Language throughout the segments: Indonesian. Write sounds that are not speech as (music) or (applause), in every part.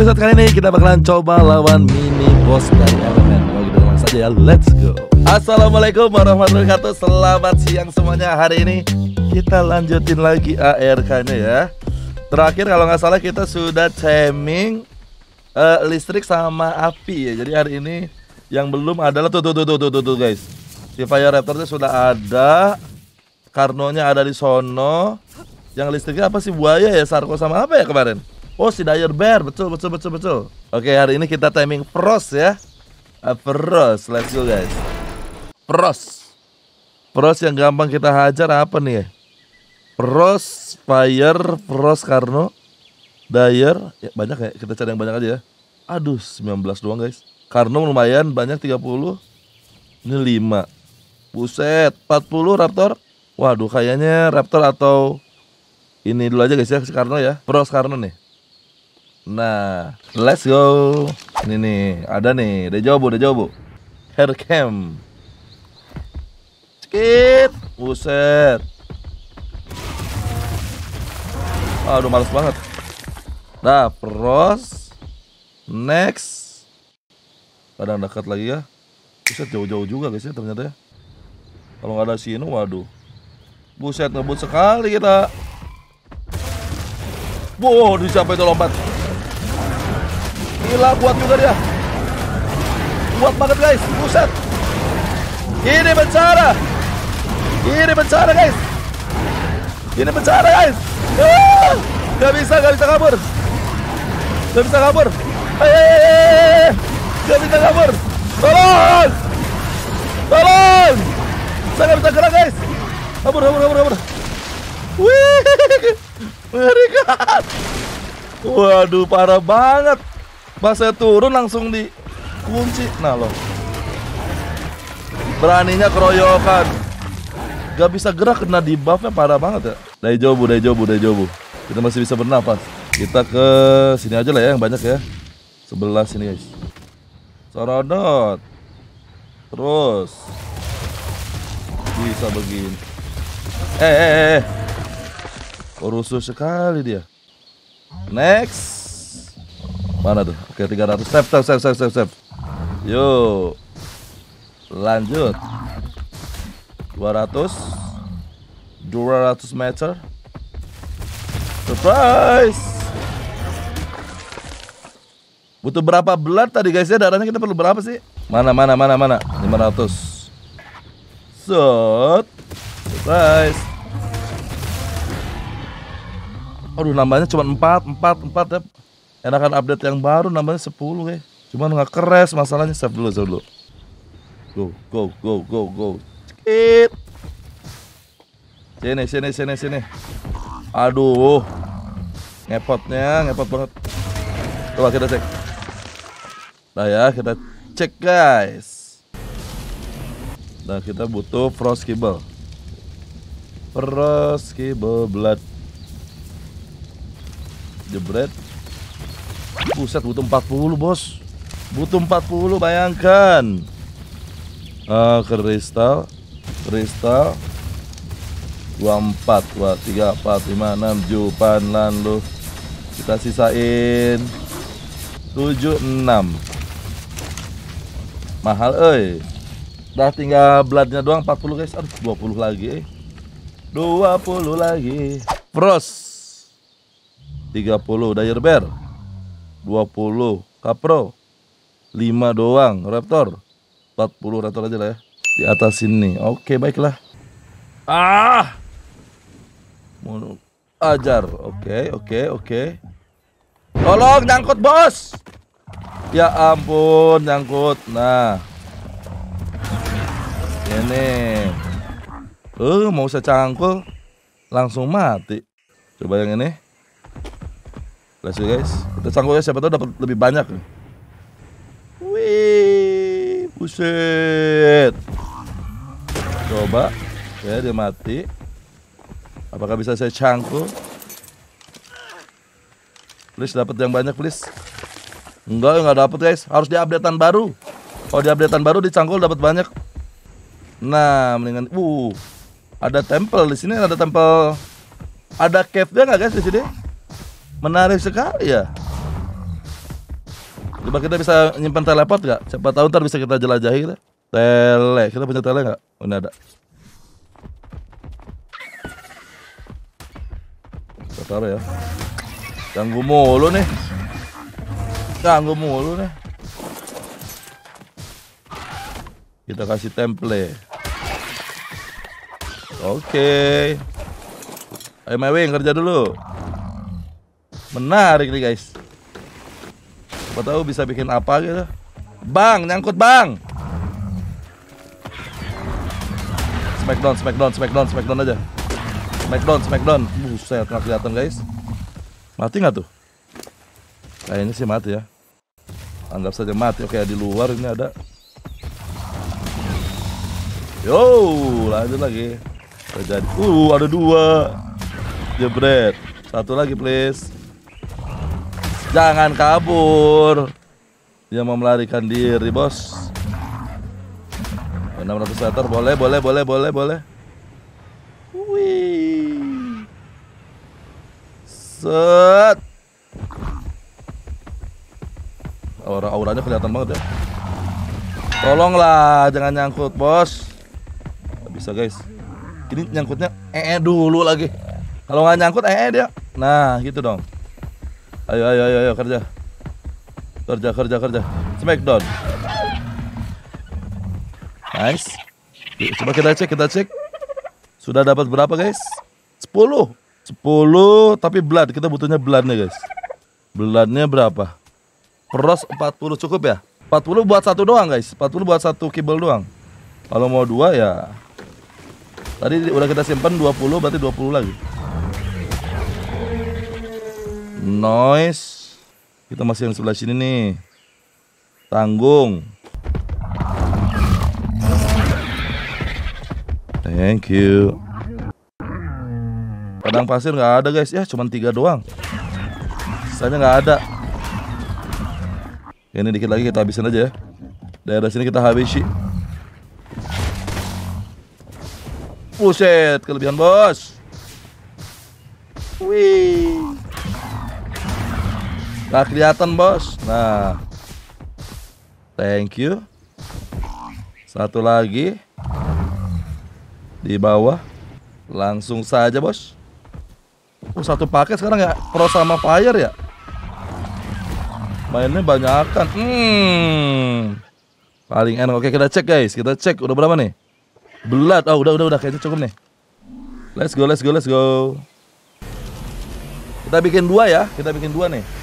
episode kali ini kita bakalan coba lawan mini boss dari elemen Kalau gitu langsung saja ya, let's go Assalamualaikum warahmatullahi wabarakatuh Selamat siang semuanya Hari ini kita lanjutin lagi ARK-nya ya Terakhir kalau nggak salah kita sudah ceming uh, eh, listrik sama api ya Jadi hari ini yang belum adalah tuh tuh tuh tuh tuh, tuh, tuh guys Si Fire Raptor sudah ada Karnonya ada di sono Yang listriknya apa sih buaya ya Sarko sama apa ya kemarin Oh si Dyer Bear, betul betul betul betul. Oke hari ini kita timing Frost ya. Uh, Frost, let's go guys. Frost. Frost yang gampang kita hajar apa nih ya? Frost, Fire, Frost Karno, Dyer. Ya, banyak ya, kita cari yang banyak aja ya. Aduh, 19 doang guys. Karno lumayan, banyak 30. Ini 5. Buset, 40 Raptor. Waduh, kayaknya Raptor atau ini dulu aja guys ya, Karno ya. Frost Karno nih. Nah, let's go. Ini nih, ada nih, ada jawab. Hair cam. Skip. Buset. Aduh, males banget. Nah, pros. Next. Ada dekat lagi ya. Buset, jauh-jauh juga guys ya ternyata ya. Kalau nggak ada sini, waduh. Buset, ngebut sekali kita. Wow, dicapai itu lompat. Gila kuat juga dia Kuat banget guys Buset Ini bencana Ini bencana guys Ini bencana guys ah, Gak bisa gak bisa kabur Gak bisa kabur Hei Gak bisa kabur Tolong Tolong Saya gak bisa gerak guys Kabur kabur kabur kabur Wih (laughs) Mengerikan Waduh parah banget Pas saya turun langsung di kunci. Nah loh. Beraninya keroyokan. Gak bisa gerak kena di buffnya parah banget ya. Dari jobu, dari jobu, dari jobu. Kita masih bisa bernapas. Kita ke sini aja lah ya yang banyak ya. Sebelah sini guys. Sorodot. Terus. Bisa begini. Eh, eh, eh. eh. rusuh sekali dia. Next. Mana tuh? Oke, 300. Step, step, step, step, step, step. Yuk. Lanjut. 200. 200 meter. Surprise! Butuh berapa blood tadi guys ya? Darahnya kita perlu berapa sih? Mana, mana, mana, mana? 500. Set. Surprise. Aduh nambahnya cuma 4, 4, 4 ya enakan update yang baru namanya 10 ya eh. Cuma nggak keres masalahnya save dulu save dulu go go go go go skip sini sini sini sini aduh ngepotnya ngepot banget coba kita cek nah ya kita cek guys nah kita butuh frost cable frost cable blood jebret Pusat butuh 40 bos Butuh 40 bayangkan uh, Kristal Kristal 24 23 4, 5, 6 Jupan lalu Kita sisain 76 Mahal eh Dah tinggal bloodnya doang 40 guys Aduh 20 lagi 20 eh. lagi Pros 30 udah bear 20 Kapro 5 doang Raptor 40 Raptor aja lah ya Di atas sini Oke baiklah Ah Mau ajar Oke oke oke Tolong nyangkut bos Ya ampun nyangkut Nah Ini Eh uh, mau saya cangkul Langsung mati Coba yang ini Let's see guys. Kita ya siapa tahu dapat lebih banyak. Wih, buset. Coba. Ya, dia mati. Apakah bisa saya cangkul? Please dapat yang banyak, please. Enggak, enggak dapat, guys. Harus diupdatean baru. Kalau diupdatean baru dicangkul dapat banyak. Nah, mendingan uh ada temple di sini ada temple. ada cave dia nggak guys di sini? Menarik sekali ya. Coba kita bisa nyimpan teleport gak? Siapa tahu ntar bisa kita jelajahi kita. Tele, kita punya tele gak? Oh, ini ada. Kita taruh ya. Ganggu mulu nih. Ganggu mulu nih. Kita kasih template. Oke. Okay. Ayo my kerja dulu. Menarik nih guys. Siapa tahu bisa bikin apa gitu. Bang, nyangkut bang. Smackdown, smackdown, smackdown, smackdown aja. Smackdown, smackdown. Buset, gak kelihatan guys. Mati nggak tuh? Kayaknya sih mati ya. Anggap saja mati. Oke, di luar ini ada. Yo, lanjut lagi. Terjadi. Uh, ada dua. Jebret. Satu lagi please. Jangan kabur. Dia mau melarikan diri, Bos. 600 meter boleh, boleh, boleh, boleh, boleh. Wih. Set. Aura-auranya kelihatan banget ya. Tolonglah jangan nyangkut, Bos. Gak bisa, guys. Ini nyangkutnya eh -e dulu lagi. Kalau nggak nyangkut eh -e dia. Nah, gitu dong. Ayo ayo ayo, ayo kerja. Kerja kerja kerja. Smackdown. Nice. Yuk, coba kita cek, kita cek. Sudah dapat berapa, guys? 10. 10 tapi blood, kita butuhnya blood nih guys. Bloodnya berapa? Pros 40 cukup ya? 40 buat satu doang, guys. 40 buat satu kibel doang. Kalau mau dua ya Tadi udah kita simpan 20 berarti 20 lagi noise kita masih yang sebelah sini nih tanggung thank you padang pasir nggak ada guys ya cuman tiga doang Saya nggak ada ini dikit lagi kita habisin aja ya daerah sini kita habisi Buset, kelebihan bos. Wih. Gak kelihatan bos Nah Thank you Satu lagi Di bawah Langsung saja bos Oh satu paket sekarang ya Pro sama fire ya Mainnya banyak kan Hmm Paling enak Oke kita cek guys Kita cek udah berapa nih Belat Oh udah udah udah Kayaknya cukup nih Let's go let's go let's go Kita bikin dua ya Kita bikin dua nih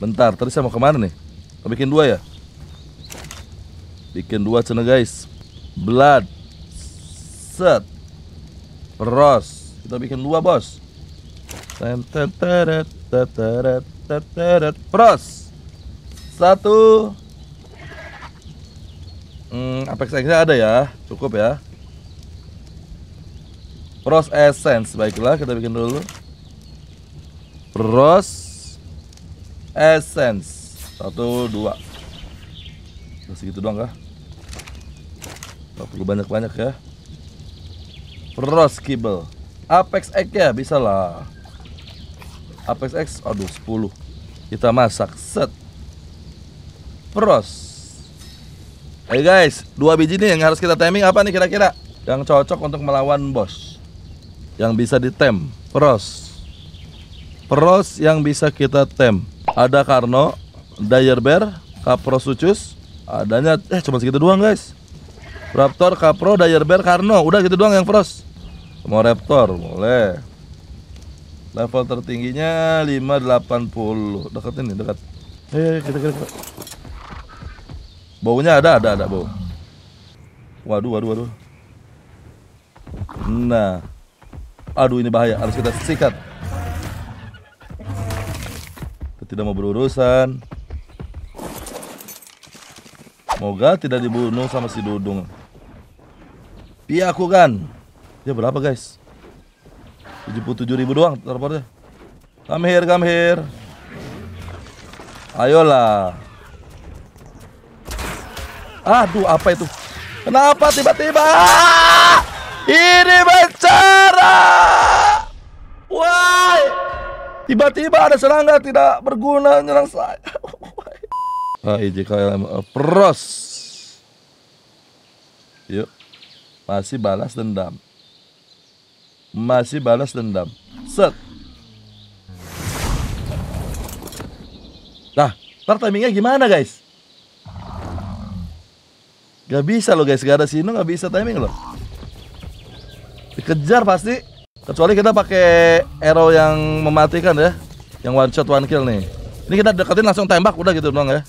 Bentar, tadi saya mau kemana nih? Mau bikin dua ya? Bikin dua cene guys Blood Set Ros Kita bikin dua bos Pros Satu hmm, Apex X nya ada ya Cukup ya Pros Essence Baiklah kita bikin dulu Pros essence satu dua Udah segitu doang kah nggak perlu banyak-banyak ya Frost Kibble Apex X ya bisa lah Apex X aduh 10 kita masak set Frost hey guys, dua biji nih yang harus kita timing apa nih kira-kira? Yang cocok untuk melawan bos. Yang bisa ditem, pros. Pros yang bisa kita tem ada Karno, Kapro Sucus, adanya eh cuma segitu doang guys. Raptor, Kapro, Bear, Karno, udah gitu doang yang pros. Mau Raptor, boleh. Level tertingginya 580. Dekat ini, dekat. Eh, kita kira Baunya ada, ada, ada bau. Waduh, waduh, waduh. Nah. Aduh ini bahaya, harus kita sikat tidak mau berurusan. Moga tidak dibunuh sama si Dudung. Iya aku kan. Ya berapa guys? 77 ribu doang teleportnya. Come here, come here. Ayolah. Aduh, apa itu? Kenapa tiba-tiba? Ini bencana! Why? Tiba-tiba ada serangga tidak berguna nyerang saya. AIJKLM (laughs) oh iya, ya, Pros. Yuk. Masih balas dendam. Masih balas dendam. Set. Nah, ntar timingnya gimana guys? Gak bisa loh guys, gak ada sino gak bisa timing loh. Dikejar pasti. Kecuali kita pakai arrow yang mematikan ya. Yang one shot one kill nih. Ini kita deketin langsung tembak udah gitu doang ya.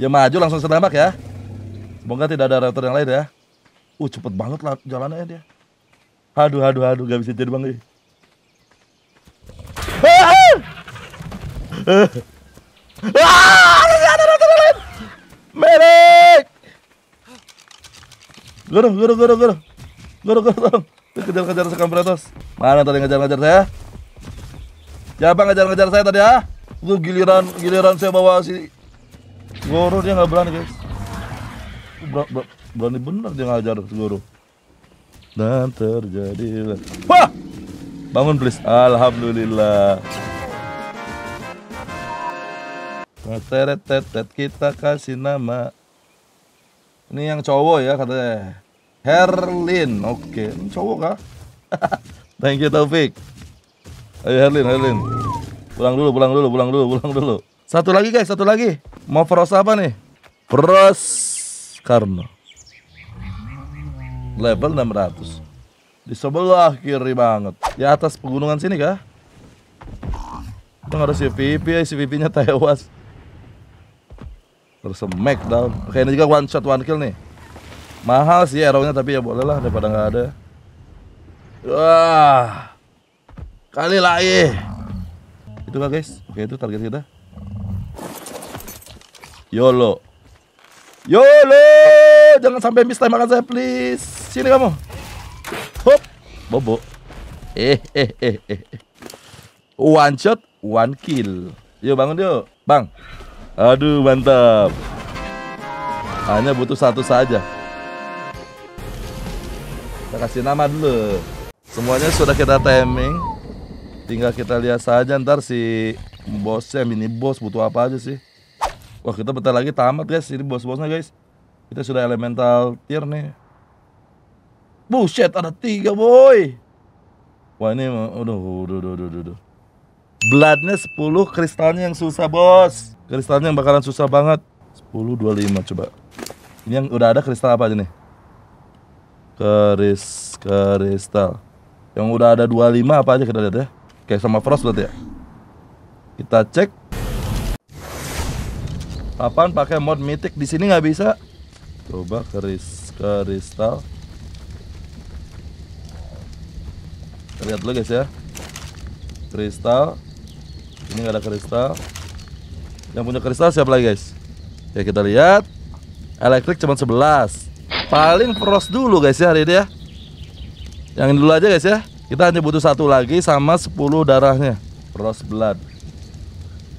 Dia maju langsung tembak ya. Semoga tidak ada raptor yang lain ya. Uh cepet banget lah jalannya dia. Haduh haduh haduh gak bisa jadi bang. Ah! ah! Ah! Ada raptor yang lain. Medic. Guru Gorong, gorong, gorong. Kejar-kejar sekarang beratas. Mana tadi ngejar-ngejar saya? Siapa ngejar-ngejar saya tadi ya? Itu giliran giliran saya bawa si Goro dia nggak berani guys. Ber, ber, berani bener dia ngajar si Goro. Dan terjadi. Wah! Bangun please. Alhamdulillah. Teretetet kita kasih nama. Ini yang cowok ya katanya. Herlin. Oke, okay. cowok kah? (laughs) Thank you Taufik. Ayo Herlin, Herlin. Pulang dulu, pulang dulu, pulang dulu, pulang dulu. Satu lagi guys, satu lagi. Mau Frost apa nih? Frost Karno. Level 600. Di sebelah kiri banget. Di atas pegunungan sini kah? Tengah ada CVP si ya, CVP-nya tewas. Terus smackdown. Oke, ini juga one shot one kill nih. Mahal sih arrownya tapi ya boleh lah daripada nggak ada. Wah. Kali lagi. Itu kah guys? Oke itu target kita. YOLO. YOLO! Jangan sampai miss makan saya please. Sini kamu. Hop. Bobo. Eh, eh eh eh eh. One shot, one kill. Yuk bangun yuk, Bang. Aduh, mantap. Hanya butuh satu saja kita kasih nama dulu semuanya sudah kita timing tinggal kita lihat saja ntar si bosnya mini bos butuh apa aja sih wah kita bentar lagi tamat guys ini bos-bosnya guys kita sudah elemental tier nih buset ada tiga boy wah ini udah udah udah udah udah Bloodnya 10, kristalnya yang susah bos Kristalnya yang bakalan susah banget 10, 25 coba Ini yang udah ada kristal apa aja nih? Keris Kristal Yang udah ada 25 apa aja kita lihat ya kayak sama Frost berarti ya Kita cek Papan pakai mod mitik di sini nggak bisa Coba keris Kristal Lihat dulu guys ya Kristal Ini nggak ada kristal Yang punya kristal siapa lagi guys Ya kita lihat Elektrik cuma 11 Paling frost dulu guys ya hari ini ya. Yang dulu aja guys ya. Kita hanya butuh satu lagi sama 10 darahnya. Frost blood.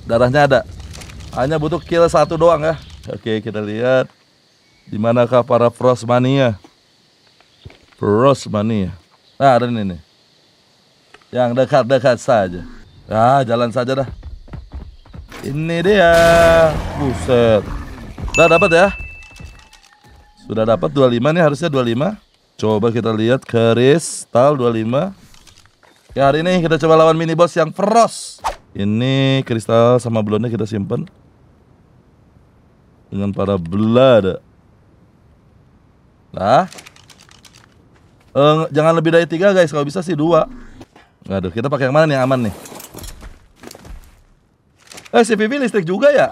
Darahnya ada. Hanya butuh kill satu doang ya. Oke, kita lihat di manakah para frost mania. Frost mania. Nah, ada ini nih. Yang dekat-dekat saja. nah, jalan saja dah. Ini dia. Buset. Udah dapat ya. Sudah dapat 25 nih harusnya 25. Coba kita lihat kristal 25. Ya hari ini kita coba lawan mini boss yang Frost. Ini kristal sama blonde kita simpen. Dengan para blood. Nah. Eh, jangan lebih dari tiga guys, kalau bisa sih dua. Aduh, kita pakai yang mana nih yang aman nih? Eh, si Vivi listrik juga ya?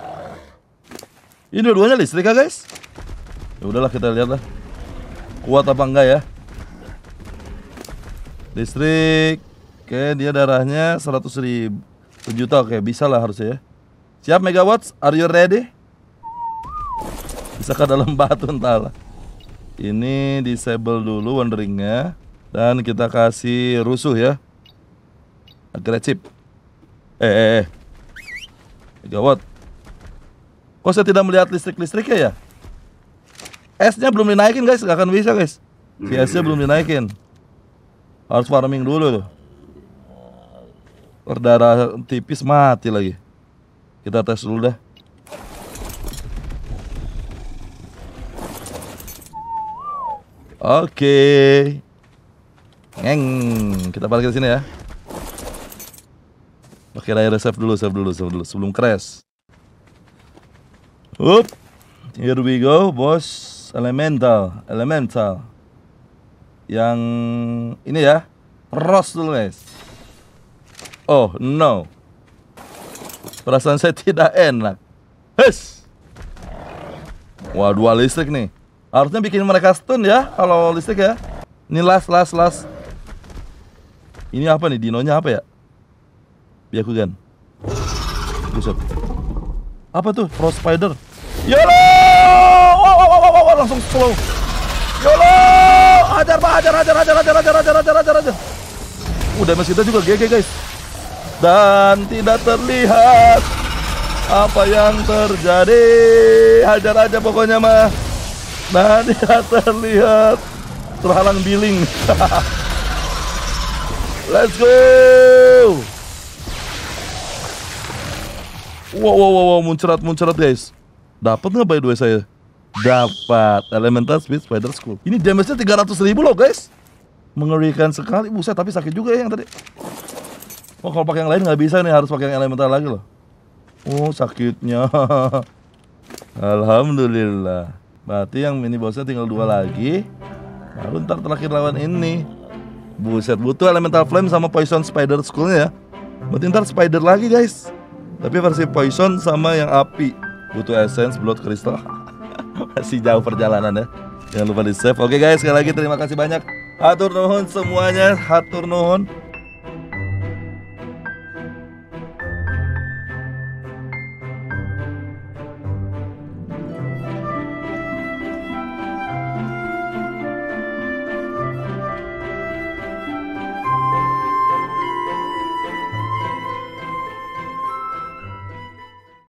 Ini dua-duanya listrik ya guys? Ya udahlah kita lihat lah. Kuat apa enggak ya? Listrik. Oke, dia darahnya 100 ribu. juta oke, bisa lah harusnya ya. Siap megawatts, are you ready? Bisa ke dalam batu entahlah. Ini disable dulu wonderingnya dan kita kasih rusuh ya. Agresif. Eh, eh, eh. Megawatt. Kok saya tidak melihat listrik-listriknya ya? S-nya belum dinaikin guys gak akan bisa guys si nya belum dinaikin harus farming dulu tuh berdarah tipis mati lagi kita tes dulu dah Oke. Okay. Ngeng, kita balik ke sini ya. Oke, layar save dulu, save dulu, save dulu sebelum crash. Up. Here we go, bos elemental, elemental. Yang ini ya, Ross dulu guys. Oh no, perasaan saya (laughs) tidak enak. Hes. Wah dua listrik nih. Harusnya bikin mereka stun ya, kalau listrik ya. Ini las, las, las. Ini apa nih, dinonya apa ya? gan Buset. Apa tuh, Frost Spider? YOLO! langsung slow. Yolo! Ya hajar, Pak, hajar, hajar, hajar, hajar, hajar, hajar, hajar, hajar, hajar. Udah uh, mas kita juga GG, guys. Dan tidak terlihat apa yang terjadi. Hajar aja pokoknya mah. Dan (laughs) tidak terlihat terhalang billing. (laughs) Let's go. Wow, wow, wow, wow, muncrat, muncrat guys. Dapat nggak by the way saya? Dapat Elemental Speed Spider School. Ini damage-nya 300 ribu loh guys. Mengerikan sekali. Buset tapi sakit juga ya yang tadi. Oh kalau pakai yang lain nggak bisa nih harus pakai yang elemental lagi loh. Oh sakitnya. (laughs) Alhamdulillah. Berarti yang mini bosnya tinggal dua lagi. Baru ntar terakhir lawan ini. Buset butuh elemental flame sama poison spider School-nya ya. Berarti ntar spider lagi guys. Tapi versi poison sama yang api. Butuh essence, blood, crystal masih jauh perjalanan ya Jangan lupa di save. Oke guys, sekali lagi terima kasih banyak. Hatur nuhun semuanya, hatur nuhun.